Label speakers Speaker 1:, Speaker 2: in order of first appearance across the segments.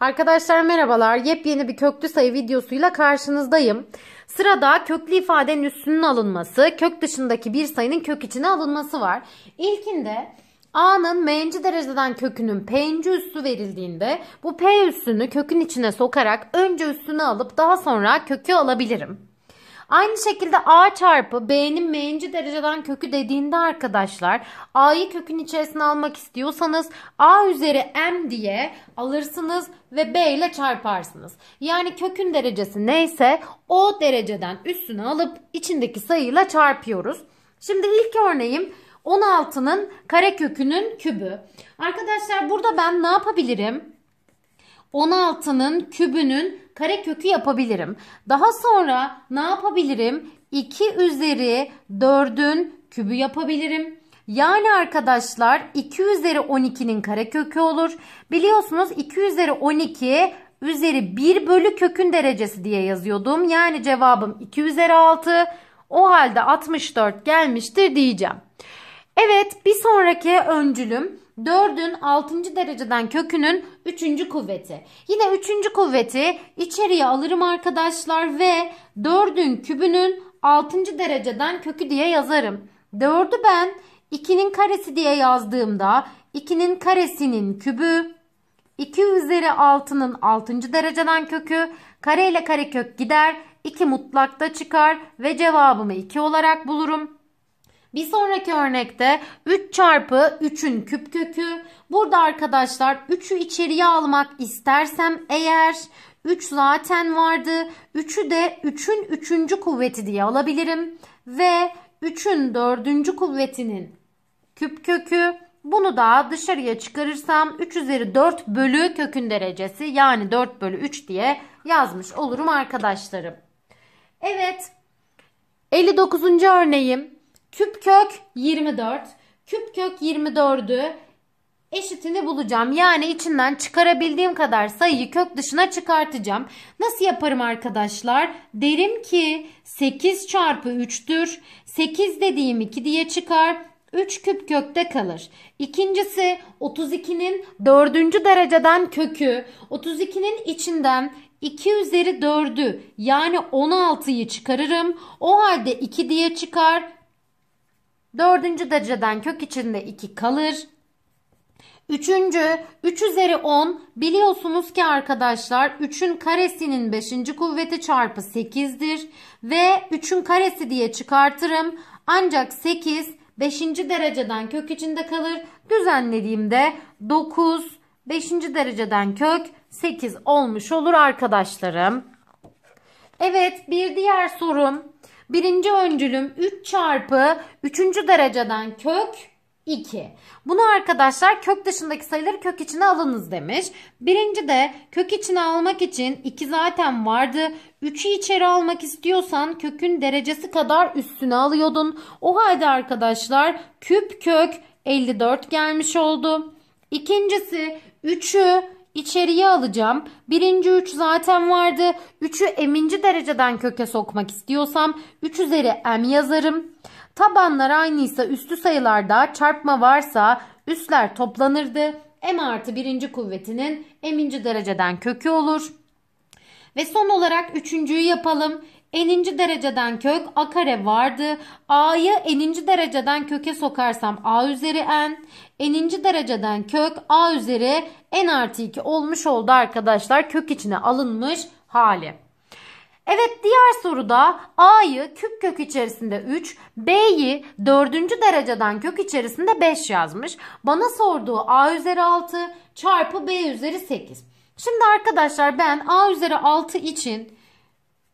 Speaker 1: Arkadaşlar merhabalar. Yepyeni bir köklü sayı videosuyla karşınızdayım. Sırada köklü ifadenin üstünün alınması, kök dışındaki bir sayının kök içine alınması var. İlkinde A'nın m'inci dereceden kökünün p'inci üssü verildiğinde bu p üssünü kökün içine sokarak önce üssünü alıp daha sonra kökü alabilirim. Aynı şekilde A çarpı B'nin m'inci dereceden kökü dediğinde arkadaşlar A'yı kökün içerisine almak istiyorsanız A üzeri M diye alırsınız ve B ile çarparsınız. Yani kökün derecesi neyse o dereceden üstünü alıp içindeki sayıyla çarpıyoruz. Şimdi ilk örneğim 16'nın kare kökünün kübü. Arkadaşlar burada ben ne yapabilirim? 16'nın kübünün kare kökü yapabilirim. Daha sonra ne yapabilirim? 2 üzeri 4'ün kübü yapabilirim. Yani arkadaşlar 2 üzeri 12'nin kare kökü olur. Biliyorsunuz 2 üzeri 12 üzeri 1 bölü kökün derecesi diye yazıyordum. Yani cevabım 2 üzeri 6. O halde 64 gelmiştir diyeceğim. Evet bir sonraki öncülüm 4'ün 6. dereceden kökünün 3. kuvveti. Yine 3. kuvveti içeriye alırım arkadaşlar ve 4'ün kübünün 6. dereceden kökü diye yazarım. 4'ü ben 2'nin karesi diye yazdığımda 2'nin karesinin kübü 2 üzeri 6'nın 6. dereceden kökü kare ile kare kök gider 2 mutlakta çıkar ve cevabımı 2 olarak bulurum. Bir sonraki örnekte 3 çarpı 3'ün küp kökü. Burada arkadaşlar 3'ü içeriye almak istersem eğer 3 zaten vardı. 3'ü de 3'ün 3. kuvveti diye alabilirim. Ve 3'ün 4. kuvvetinin küp kökü. Bunu da dışarıya çıkarırsam 3 üzeri 4 bölü kökün derecesi yani 4 bölü 3 diye yazmış olurum arkadaşlarım. Evet 59. örneğim Küp kök 24. Küp kök 24'ü eşitini bulacağım. Yani içinden çıkarabildiğim kadar sayıyı kök dışına çıkartacağım. Nasıl yaparım arkadaşlar? Derim ki 8 çarpı 3'tür. 8 dediğim 2 diye çıkar. 3 küp kökte kalır. İkincisi 32'nin 4. dereceden kökü. 32'nin içinden 2 üzeri 4'ü yani 16'yı çıkarırım. O halde 2 diye çıkar. Dördüncü dereceden kök içinde 2 kalır. Üçüncü 3 üzeri 10 biliyorsunuz ki arkadaşlar 3'ün karesinin 5. kuvveti çarpı 8'dir. Ve 3'ün karesi diye çıkartırım. Ancak 8 5. dereceden kök içinde kalır. Düzenlediğimde 9 5. dereceden kök 8 olmuş olur arkadaşlarım. Evet bir diğer sorum. Birinci öncülüm 3 çarpı 3. dereceden kök 2. Bunu arkadaşlar kök dışındaki sayıları kök içine alınız demiş. Birinci de kök içine almak için 2 zaten vardı. 3'ü içeri almak istiyorsan kökün derecesi kadar üstüne alıyordun. O halde arkadaşlar küp kök 54 gelmiş oldu. İkincisi 3'ü İçeriye alacağım. Birinci üç zaten vardı. Üçü eminci dereceden köke sokmak istiyorsam 3 üzeri m yazarım. Tabanlar aynıysa üstü sayılarda çarpma varsa üstler toplanırdı. M artı birinci kuvvetinin eminci dereceden kökü olur. Ve son olarak üçüncüyü yapalım eninci dereceden kök a kare vardı. A'yı eninci dereceden köke sokarsam a üzeri n. Eninci dereceden kök a üzeri n artı 2 olmuş oldu arkadaşlar. Kök içine alınmış hali. Evet diğer soruda A'yı küp kök içerisinde 3, B'yi dördüncü dereceden kök içerisinde 5 yazmış. Bana sorduğu A üzeri 6 çarpı B üzeri 8. Şimdi arkadaşlar ben A üzeri 6 için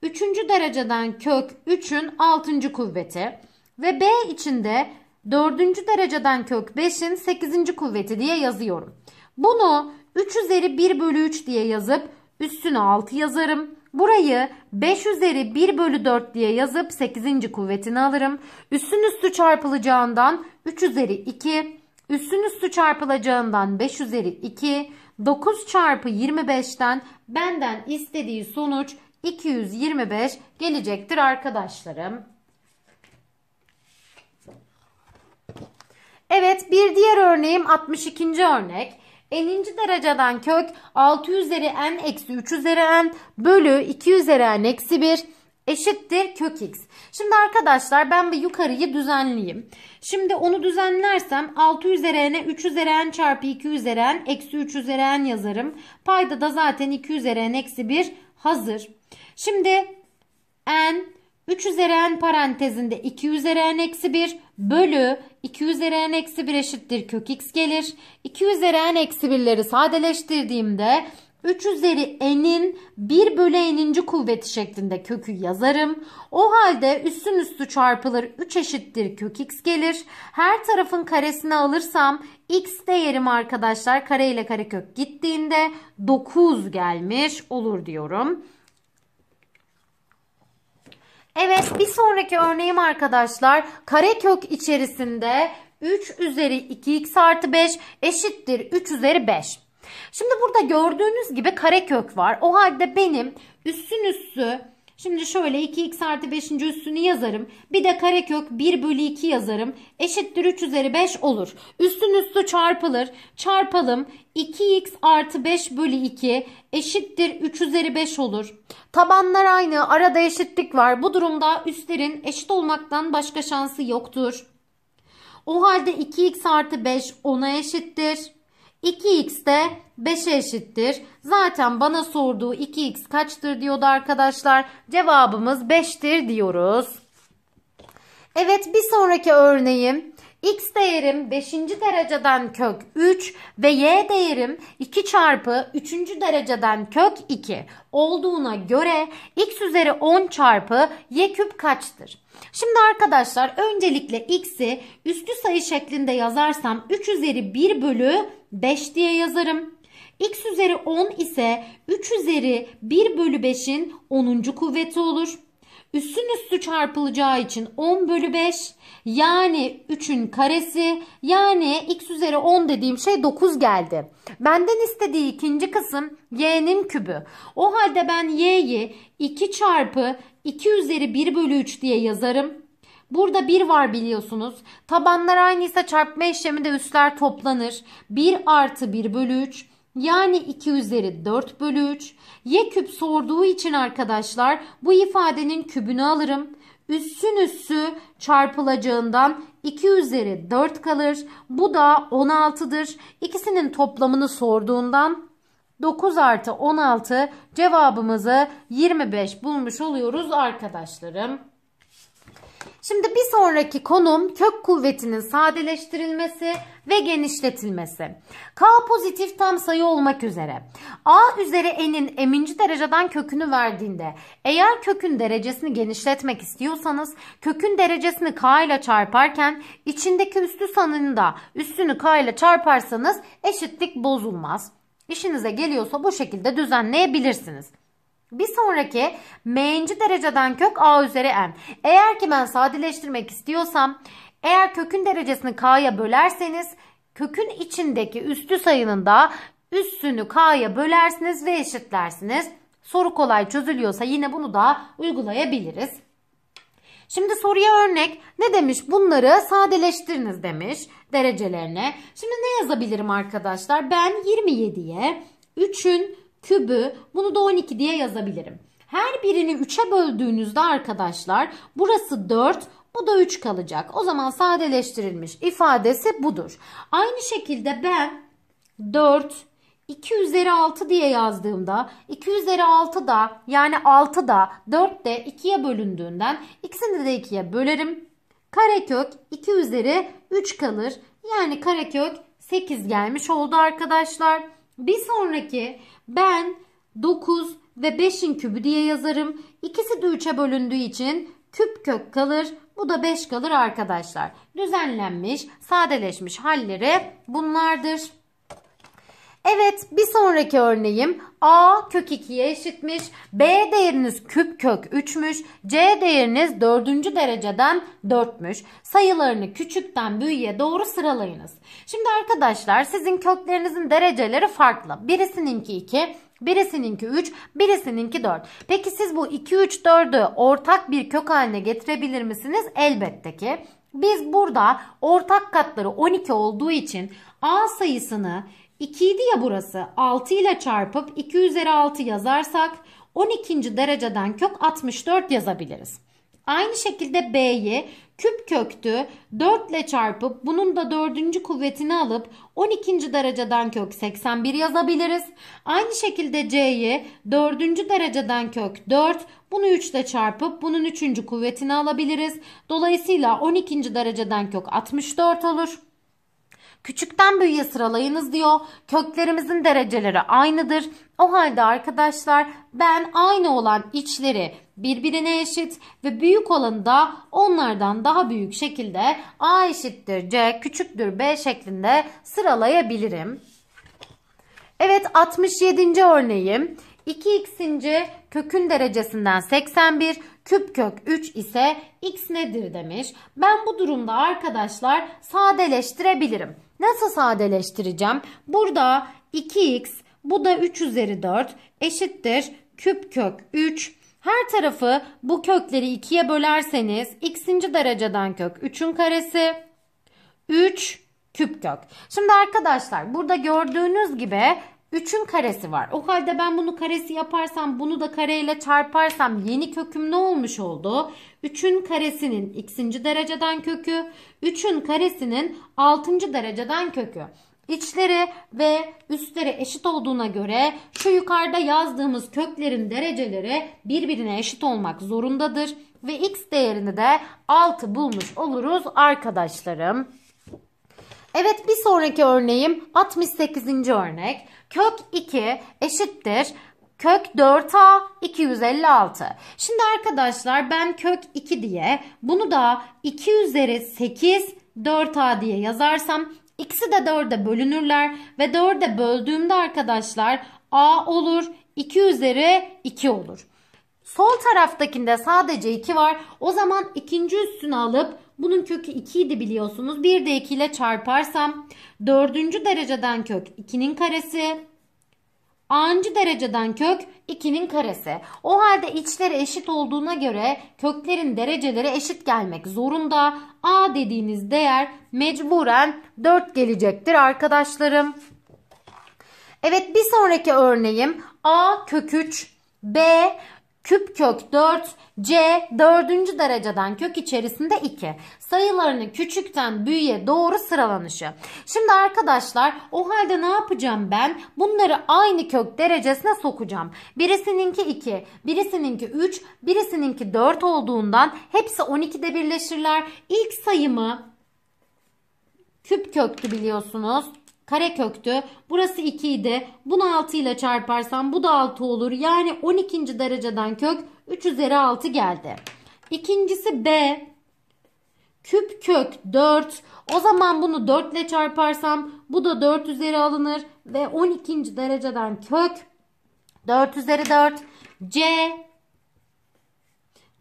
Speaker 1: Üçüncü dereceden kök 3'ün 6. kuvveti ve B içinde 4. dereceden kök 5'in 8. kuvveti diye yazıyorum. Bunu 3 üzeri 1 bölü 3 diye yazıp üstüne 6 yazarım. Burayı 5 üzeri 1 bölü 4 diye yazıp 8. kuvvetini alırım. Üstün üstü çarpılacağından 3 üzeri 2, üstün üstü çarpılacağından 5 üzeri 2, 9 çarpı 25'ten benden istediği sonuç 225 gelecektir arkadaşlarım. Evet bir diğer örneğim 62. örnek. N'inci dereceden kök 6 üzeri n eksi 3 üzeri n bölü 2 üzeri n eksi 1 eşittir kök x. Şimdi arkadaşlar ben bir yukarıyı düzenleyeyim. Şimdi onu düzenlersem 6 üzeri n'e 3 üzeri n çarpı 2 üzeri n eksi 3 üzeri n yazarım. Payda da zaten 2 üzeri n eksi 1 hazır. Şimdi n 3 üzeri n parantezinde 2 üzeri n eksi 1 bölü 2 üzeri n eksi 1 eşittir kök x gelir. 2 üzeri n eksi 1'leri sadeleştirdiğimde 3 üzeri n'in 1 bölü n'inci kuvveti şeklinde kökü yazarım. O halde üstün üstü çarpılır 3 eşittir kök x gelir. Her tarafın karesini alırsam x değerim arkadaşlar kare ile kare kök gittiğinde 9 gelmiş olur diyorum. Evet bir sonraki örneğim arkadaşlar karekök içerisinde 3 üzeri 2x artı 5 eşittir 3 üzeri 5. Şimdi burada gördüğünüz gibi karekök var. O halde benim üssün üssü Şimdi şöyle 2x artı 5. üstünü yazarım. Bir de karekök 1 bölü 2 yazarım. Eşittir 3 üzeri 5 olur. Üstün üstü çarpılır. Çarpalım. 2x artı 5 bölü 2 eşittir 3 üzeri 5 olur. Tabanlar aynı. Arada eşitlik var. Bu durumda üstlerin eşit olmaktan başka şansı yoktur. O halde 2x artı 5 10'a eşittir. 2x de 5'e eşittir. Zaten bana sorduğu 2x kaçtır diyordu arkadaşlar. Cevabımız 5'tir diyoruz. Evet bir sonraki örneğim x değerim 5. dereceden kök 3 ve y değerim 2 çarpı 3. dereceden kök 2 olduğuna göre x üzeri 10 çarpı y küp kaçtır? Şimdi arkadaşlar öncelikle x'i üstü sayı şeklinde yazarsam 3 üzeri 1 bölü 5 diye yazarım. X üzeri 10 ise 3 üzeri 1 bölü 5'in 10. kuvveti olur. Üstün üstü çarpılacağı için 10 bölü 5 yani 3'ün karesi yani x üzeri 10 dediğim şey 9 geldi. Benden istediği ikinci kısım y'nin kübü. O halde ben y'yi 2 çarpı 2 üzeri 1 bölü 3 diye yazarım. Burada 1 var biliyorsunuz. Tabanlar aynıysa çarpma işleminde üstler toplanır. 1 artı 1 bölü 3 yani 2 üzeri 4 bölü 3. Y küp sorduğu için arkadaşlar bu ifadenin kübünü alırım. Üssün üssü çarpılacağından 2 üzeri 4 kalır. Bu da 16'dır. İkisinin toplamını sorduğundan 9 artı 16 cevabımızı 25 bulmuş oluyoruz arkadaşlarım. Şimdi bir sonraki konum kök kuvvetinin sadeleştirilmesi ve genişletilmesi. K pozitif tam sayı olmak üzere. A üzeri n'in eminci dereceden kökünü verdiğinde eğer kökün derecesini genişletmek istiyorsanız kökün derecesini k ile çarparken içindeki üstü sanını da üstünü k ile çarparsanız eşitlik bozulmaz. İşinize geliyorsa bu şekilde düzenleyebilirsiniz. Bir sonraki m'inci dereceden kök a üzeri m. Eğer ki ben sadeleştirmek istiyorsam eğer kökün derecesini k'ya bölerseniz kökün içindeki üstü sayının da üssünü k'ya bölersiniz ve eşitlersiniz. Soru kolay çözülüyorsa yine bunu da uygulayabiliriz. Şimdi soruya örnek ne demiş? Bunları sadeleştiriniz demiş derecelerine. Şimdi ne yazabilirim arkadaşlar? Ben 27'ye 3'ün kübü bunu da 12 diye yazabilirim. Her birini 3'e böldüğünüzde arkadaşlar burası 4 bu da 3 kalacak. O zaman sadeleştirilmiş ifadesi budur. Aynı şekilde ben 4 2 üzeri 6 diye yazdığımda 2 üzeri 6 da yani 6 da 4 de 2'ye bölündüğünden ikisini de 2'ye bölerim. Karekök 2 üzeri 3 kalır. Yani karekök 8 gelmiş oldu arkadaşlar. Bir sonraki ben 9 ve 5'in kübü diye yazarım. İkisi de 3'e bölündüğü için küp kök kalır. Bu da 5 kalır arkadaşlar. Düzenlenmiş, sadeleşmiş halleri bunlardır. Evet bir sonraki örneğim A kök 2'ye eşitmiş. B değeriniz küp kök 3'müş. C değeriniz 4. dereceden 4'müş. Sayılarını küçükten büyüğe doğru sıralayınız. Şimdi arkadaşlar sizin köklerinizin dereceleri farklı. Birisininki 2, Birisininki 3, birisininki 4. Peki siz bu 2, 3, 4'ü ortak bir kök haline getirebilir misiniz? Elbette ki. Biz burada ortak katları 12 olduğu için A sayısını 2 idi ya burası. 6 ile çarpıp 2 üzeri 6 yazarsak 12. dereceden kök 64 yazabiliriz. Aynı şekilde B'yi küp köktü 4 ile çarpıp bunun da 4. kuvvetini alıp 12. dereceden kök 81 yazabiliriz. Aynı şekilde C'yi 4. dereceden kök 4 bunu 3 ile çarpıp bunun 3. kuvvetini alabiliriz. Dolayısıyla 12. dereceden kök 64 olur. Küçükten büyüğe sıralayınız diyor. Köklerimizin dereceleri aynıdır. O halde arkadaşlar ben aynı olan içleri birbirine eşit ve büyük olanı da onlardan daha büyük şekilde A eşittir C küçüktür B şeklinde sıralayabilirim. Evet 67. örneğim. 2x'inci kökün derecesinden 81, küp kök 3 ise x nedir demiş. Ben bu durumda arkadaşlar sadeleştirebilirim. Nasıl sadeleştireceğim? Burada 2x bu da 3 üzeri 4 eşittir küp kök 3. Her tarafı bu kökleri 2'ye bölerseniz x'inci dereceden kök 3'ün karesi 3 küp kök. Şimdi arkadaşlar burada gördüğünüz gibi 3'ün karesi var. O halde ben bunu karesi yaparsam bunu da kareyle çarparsam yeni köküm ne olmuş oldu? 3'ün karesinin x'inci dereceden kökü, 3'ün karesinin 6. dereceden kökü. İçleri ve üstleri eşit olduğuna göre şu yukarıda yazdığımız köklerin dereceleri birbirine eşit olmak zorundadır. Ve x değerini de 6 bulmuş oluruz arkadaşlarım. Evet bir sonraki örneğim 68. örnek. Kök 2 eşittir kök 4a 256. Şimdi arkadaşlar ben kök 2 diye bunu da 2 üzeri 8 4a diye yazarsam ikisi de 4'e bölünürler ve 4'e böldüğümde arkadaşlar a olur 2 üzeri 2 olur. Sol taraftakinde sadece 2 var. O zaman ikinci üstünü alıp bunun kökü 2 idi biliyorsunuz. 1 de 2 ile çarparsam 4. dereceden kök 2'nin karesi. A'ncı dereceden kök 2'nin karesi. O halde içleri eşit olduğuna göre köklerin dereceleri eşit gelmek zorunda. A dediğiniz değer mecburen 4 gelecektir arkadaşlarım. Evet bir sonraki örneğim A kök 3 B Küp kök 4, C dördüncü dereceden kök içerisinde 2. sayılarını küçükten büyüye doğru sıralanışı. Şimdi arkadaşlar o halde ne yapacağım ben? Bunları aynı kök derecesine sokacağım. Birisininki 2, birisininki 3, birisininki 4 olduğundan hepsi 12'de birleşirler. İlk sayımı küp köktü biliyorsunuz kare köktü. Burası 2 idi. Bunu 6 ile çarparsam bu da 6 olur. Yani 12. dereceden kök 3 üzeri 6 geldi. İkincisi B. Küp kök 4. O zaman bunu 4 ile çarparsam bu da 4 üzeri alınır. Ve 12. dereceden kök 4 üzeri 4. C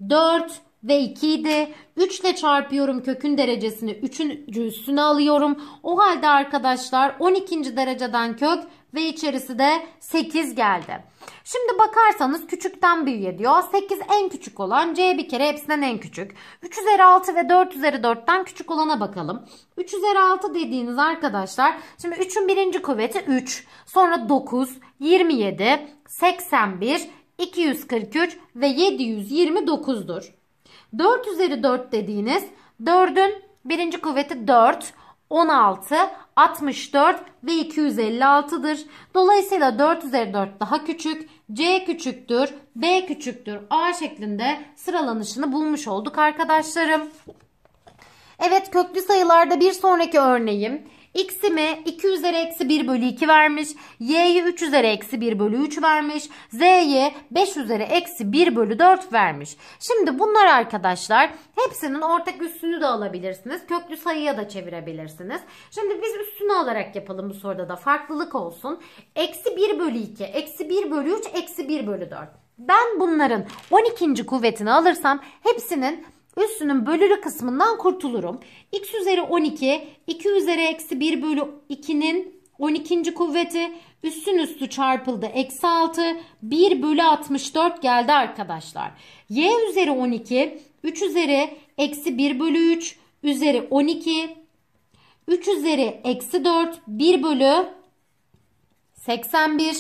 Speaker 1: 4 ve 2'yi de 3 ile çarpıyorum kökün derecesini 3. üstüne alıyorum. O halde arkadaşlar 12. dereceden kök ve içerisi de 8 geldi. Şimdi bakarsanız küçükten büyüğe diyor. 8 en küçük olan C bir kere hepsinden en küçük. 3 üzeri 6 ve 4 üzeri 4'ten küçük olana bakalım. 3 üzeri 6 dediğiniz arkadaşlar şimdi 3'ün birinci kuvveti 3 sonra 9 27 81 243 ve 729'dur. 4 üzeri 4 dediğiniz 4'ün birinci kuvveti 4, 16, 64 ve 256'dır. Dolayısıyla 4 üzeri 4 daha küçük, C küçüktür, B küçüktür, A şeklinde sıralanışını bulmuş olduk arkadaşlarım. Evet köklü sayılarda bir sonraki örneğim x'ime 2 üzeri eksi 1 bölü 2 vermiş. y'yi 3 üzeri eksi 1 bölü 3 vermiş. z'ye 5 üzeri eksi 1 bölü 4 vermiş. Şimdi bunlar arkadaşlar hepsinin ortak üstünü de alabilirsiniz. Köklü sayıya da çevirebilirsiniz. Şimdi biz üstünü alarak yapalım bu soruda da farklılık olsun. Eksi 1 bölü 2, eksi 1 bölü 3, eksi 1 bölü 4. Ben bunların 12. kuvvetini alırsam hepsinin üssünün bölülü kısmından kurtulurum. x üzeri 12, 2 üzeri eksi 1 bölü 2'nin 12. kuvveti üstün üstü çarpıldı. Eksi 6, 1 bölü 64 geldi arkadaşlar. y üzeri 12, 3 üzeri eksi 1 bölü 3 üzeri 12, 3 üzeri eksi 4, 1 bölü 81.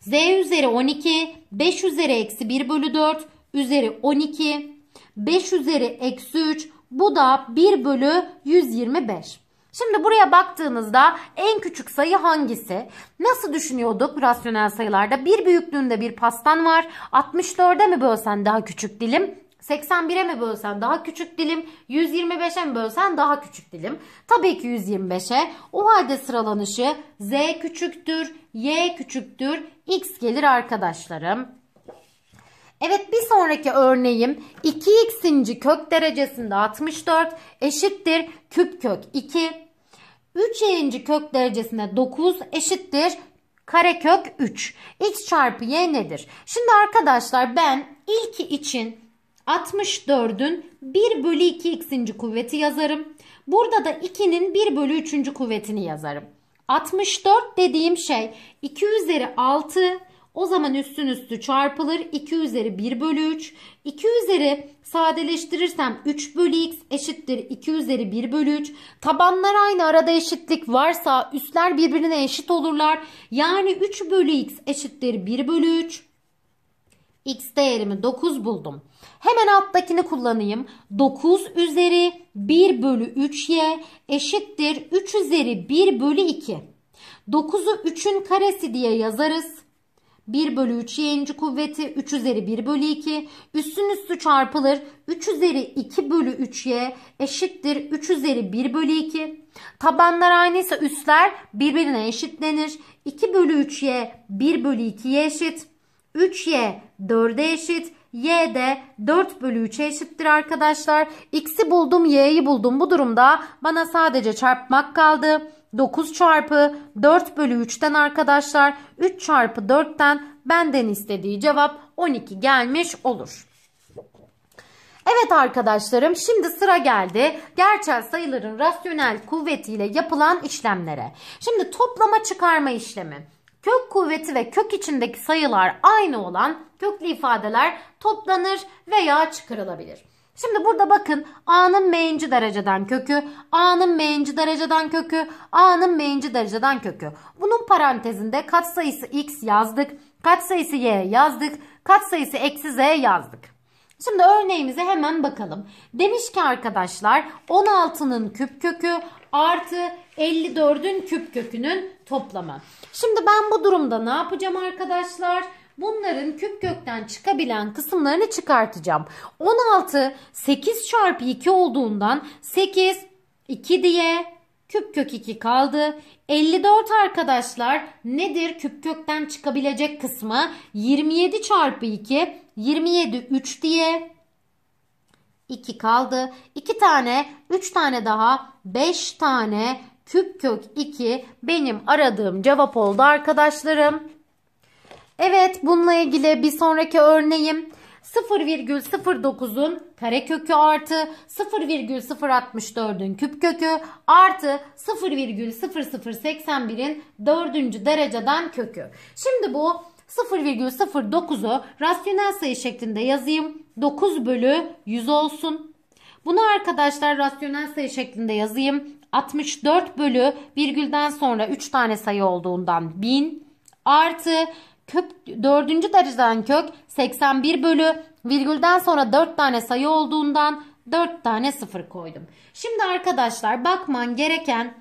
Speaker 1: z üzeri 12, 5 üzeri eksi 1 bölü 4 üzeri 12 5 üzeri eksi 3 bu da 1 bölü 125. Şimdi buraya baktığınızda en küçük sayı hangisi? Nasıl düşünüyorduk rasyonel sayılarda? Bir büyüklüğünde bir pastan var. 64'e mi bölsen daha küçük dilim? 81'e mi bölsen daha küçük dilim, 125'e mi bölsen daha küçük dilim. Tabii ki 125'e. O halde sıralanışı z küçüktür, y küçüktür, x gelir arkadaşlarım. Evet bir sonraki örneğim 2x'inci kök derecesinde 64 eşittir küp kök 2. 3y'inci e kök derecesinde 9 eşittir kare kök 3. x çarpı y nedir? Şimdi arkadaşlar ben ilki için 64'ün 1 bölü 2x'inci kuvveti yazarım. Burada da 2'nin 1 bölü 3. kuvvetini yazarım. 64 dediğim şey 2 üzeri 6 o zaman üstün üstü çarpılır. 2 üzeri 1 bölü 3. 2 üzeri sadeleştirirsem 3 bölü x eşittir 2 üzeri 1 bölü 3. Tabanlar aynı arada eşitlik varsa üstler birbirine eşit olurlar. Yani 3 bölü x eşittir 1 bölü 3. X değerimi 9 buldum. Hemen alttakini kullanayım. 9 üzeri 1 bölü 3y eşittir 3 üzeri 1 bölü 2. 9'u 3'ün karesi diye yazarız. 1 bölü 3 y'inci kuvveti 3 üzeri 1 bölü 2 üstün üstü çarpılır 3 üzeri 2 bölü 3y eşittir 3 üzeri 1 bölü 2 tabanlar aynıysa üstler birbirine eşitlenir 2 bölü 3y 1 bölü 2 y eşit 3y 4'e eşit y de 4 bölü 3'e eşittir arkadaşlar x'i buldum y'yi buldum bu durumda bana sadece çarpmak kaldı 9 çarpı 4 bölü 3'ten arkadaşlar 3 çarpı 4'ten benden istediği cevap 12 gelmiş olur. Evet arkadaşlarım şimdi sıra geldi gerçel sayıların rasyonel kuvvetiyle yapılan işlemlere. Şimdi toplama çıkarma işlemi. Kök kuvveti ve kök içindeki sayılar aynı olan köklü ifadeler toplanır veya çıkarılabilir. Şimdi burada bakın A'nın m'inci dereceden kökü, A'nın m'inci dereceden kökü, A'nın m'inci dereceden kökü. Bunun parantezinde katsayısı x yazdık, katsayısı y yazdık, katsayısı eksi z yazdık. Şimdi örneğimize hemen bakalım. Demiş ki arkadaşlar 16'nın küp kökü artı 54'ün küp kökünün toplamı. Şimdi ben bu durumda ne yapacağım arkadaşlar? Arkadaşlar Bunların küp kökten çıkabilen kısımlarını çıkartacağım. 16 8 çarpı 2 olduğundan 8 2 diye küp kök 2 kaldı. 54 arkadaşlar nedir küp kökten çıkabilecek kısmı? 27 çarpı 2 27 3 diye 2 kaldı. 2 tane 3 tane daha 5 tane küp kök 2 benim aradığım cevap oldu arkadaşlarım. Evet bununla ilgili bir sonraki örneğim 0,09'un karekökü artı 0,064'ün küp kökü artı 0,0081'in dördüncü dereceden kökü. Şimdi bu 0,09'u rasyonel sayı şeklinde yazayım. 9 bölü 100 olsun. Bunu arkadaşlar rasyonel sayı şeklinde yazayım. 64 bölü virgülden sonra 3 tane sayı olduğundan 1000 artı kök dördüncü dereceden kök 81 bölü virgülden sonra 4 tane sayı olduğundan 4 tane sıfır koydum. Şimdi arkadaşlar bakman gereken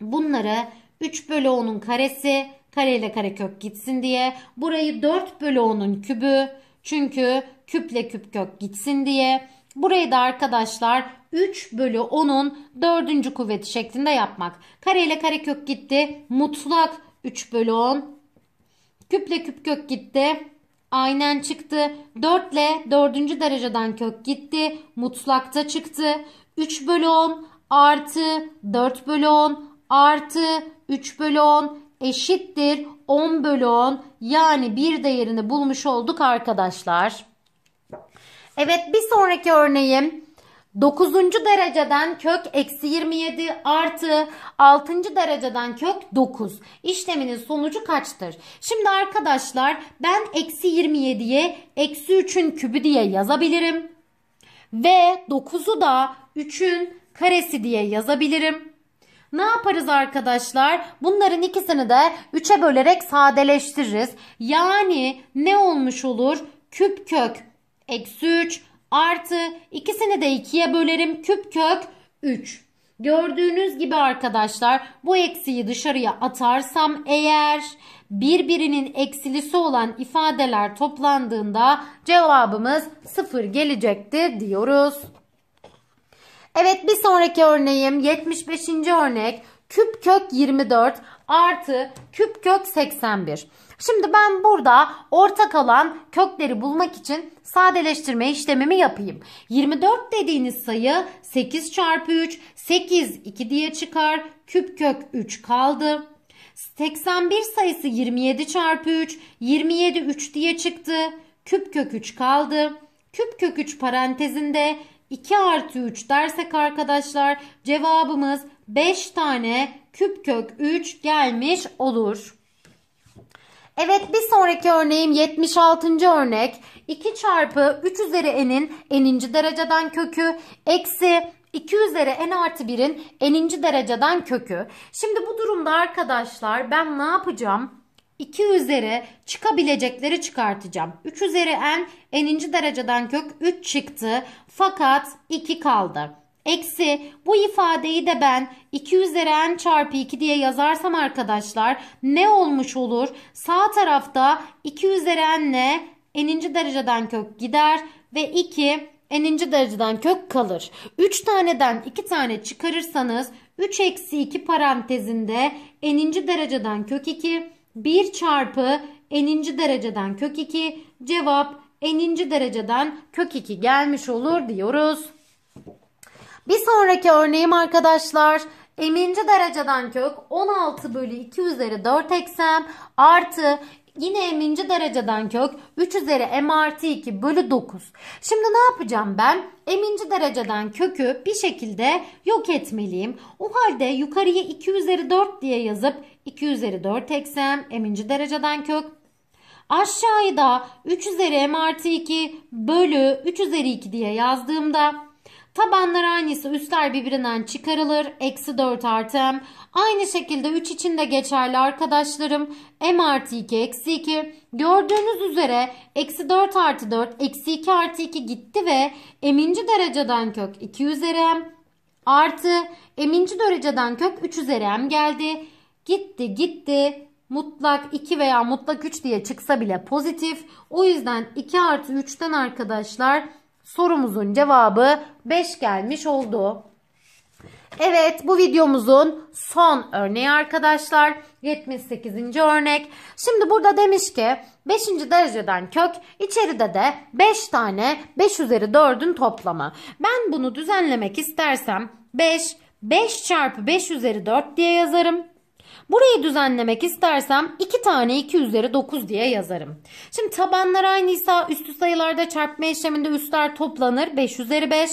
Speaker 1: bunları 3 bölü 10'un karesi kareyle kare kök gitsin diye. Burayı 4 bölü 10'un kübü çünkü küple küp kök gitsin diye. Burayı da arkadaşlar 3 bölü 10'un 4. kuvveti şeklinde yapmak. Kareyle kare kök gitti. Mutlak 3 bölü 10 Küple küp kök gitti. Aynen çıktı. 4 ile 4. dereceden kök gitti. Mutlakta çıktı. 3 bölü 10 artı 4 bölü 10 artı 3 bölü 10 eşittir 10 bölü 10 yani bir değerini bulmuş olduk arkadaşlar. Evet bir sonraki örneğim 9. dereceden kök eksi 27 artı 6. dereceden kök 9. İşleminin sonucu kaçtır? Şimdi arkadaşlar ben eksi 27'ye eksi 3'ün kübü diye yazabilirim. Ve 9'u da 3'ün karesi diye yazabilirim. Ne yaparız arkadaşlar? Bunların ikisini de 3'e bölerek sadeleştiririz. Yani ne olmuş olur? Küp kök eksi 3 Artı ikisini de 2'ye bölerim. Küp kök 3. Gördüğünüz gibi arkadaşlar bu eksiyi dışarıya atarsam eğer birbirinin eksilisi olan ifadeler toplandığında cevabımız 0 gelecekti diyoruz. Evet bir sonraki örneğim 75. örnek küp kök 24 artı küp kök 81. Şimdi ben burada ortak alan kökleri bulmak için sadeleştirme işlemimi yapayım. 24 dediğiniz sayı 8 çarpı 3, 8 2 diye çıkar, küp kök 3 kaldı. 81 sayısı 27 çarpı 3, 27 3 diye çıktı, küp kök 3 kaldı. Küp kök 3 parantezinde 2 artı 3 dersek arkadaşlar cevabımız 5 tane küp kök 3 gelmiş olur. Evet bir sonraki örneğim 76. örnek. 2 çarpı 3 üzeri n'in n'inci dereceden kökü eksi 2 üzeri n artı 1'in n'inci dereceden kökü. Şimdi bu durumda arkadaşlar ben ne yapacağım? 2 üzeri çıkabilecekleri çıkartacağım. 3 üzeri n n'inci dereceden kök 3 çıktı fakat 2 kaldı. Eksi bu ifadeyi de ben 2 üzeri n çarpı 2 diye yazarsam arkadaşlar ne olmuş olur? Sağ tarafta 2 üzeri n ile n'inci dereceden kök gider ve 2 n'inci dereceden kök kalır. 3 taneden 2 tane çıkarırsanız 3 eksi 2 parantezinde n'inci dereceden kök 2 1 çarpı n'inci dereceden kök 2 cevap n'inci dereceden kök 2 gelmiş olur diyoruz. Bir sonraki örneğim arkadaşlar. minci dereceden kök 16 bölü 2 üzeri 4 eksen artı yine minci dereceden kök 3 üzeri m artı 2 bölü 9. Şimdi ne yapacağım ben? minci dereceden kökü bir şekilde yok etmeliyim. O halde yukarıya 2 üzeri 4 diye yazıp 2 üzeri 4 eksen minci dereceden kök aşağıda 3 üzeri m artı 2 bölü 3 üzeri 2 diye yazdığımda Tabanlar aynısı üstler birbirinden çıkarılır. Eksi 4 artı m. Aynı şekilde 3 için de geçerli arkadaşlarım. m artı 2 eksi 2. Gördüğünüz üzere eksi 4 artı 4 eksi 2 artı 2 gitti ve eminci dereceden kök 2 üzeri m artı eminci dereceden kök 3 üzeri m geldi. Gitti gitti mutlak 2 veya mutlak 3 diye çıksa bile pozitif. O yüzden 2 artı 3'ten arkadaşlar Sorumuzun cevabı 5 gelmiş oldu. Evet bu videomuzun son örneği arkadaşlar 78. örnek. Şimdi burada demiş ki 5. dereceden kök içeride de 5 tane 5 üzeri 4'ün toplamı. Ben bunu düzenlemek istersem 5 5 çarpı 5 üzeri 4 diye yazarım. Burayı düzenlemek istersem 2 tane 2 üzeri 9 diye yazarım. Şimdi tabanlar aynıysa üstü sayılarda çarpma işleminde üstler toplanır 5 üzeri 5.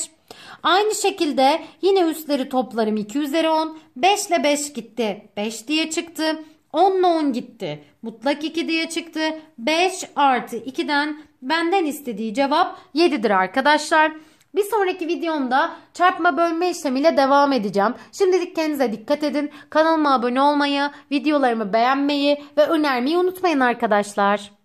Speaker 1: Aynı şekilde yine üstleri toplarım 2 üzeri 10. 5 ile 5 gitti 5 diye çıktı. 10 ile 10 gitti. Mutlak 2 diye çıktı. 5 artı 2'den benden istediği cevap 7'dir arkadaşlar. Bir sonraki videomda çarpma bölme işlemiyle devam edeceğim. Şimdilik kendinize dikkat edin. Kanalıma abone olmayı, videolarımı beğenmeyi ve önermeyi unutmayın arkadaşlar.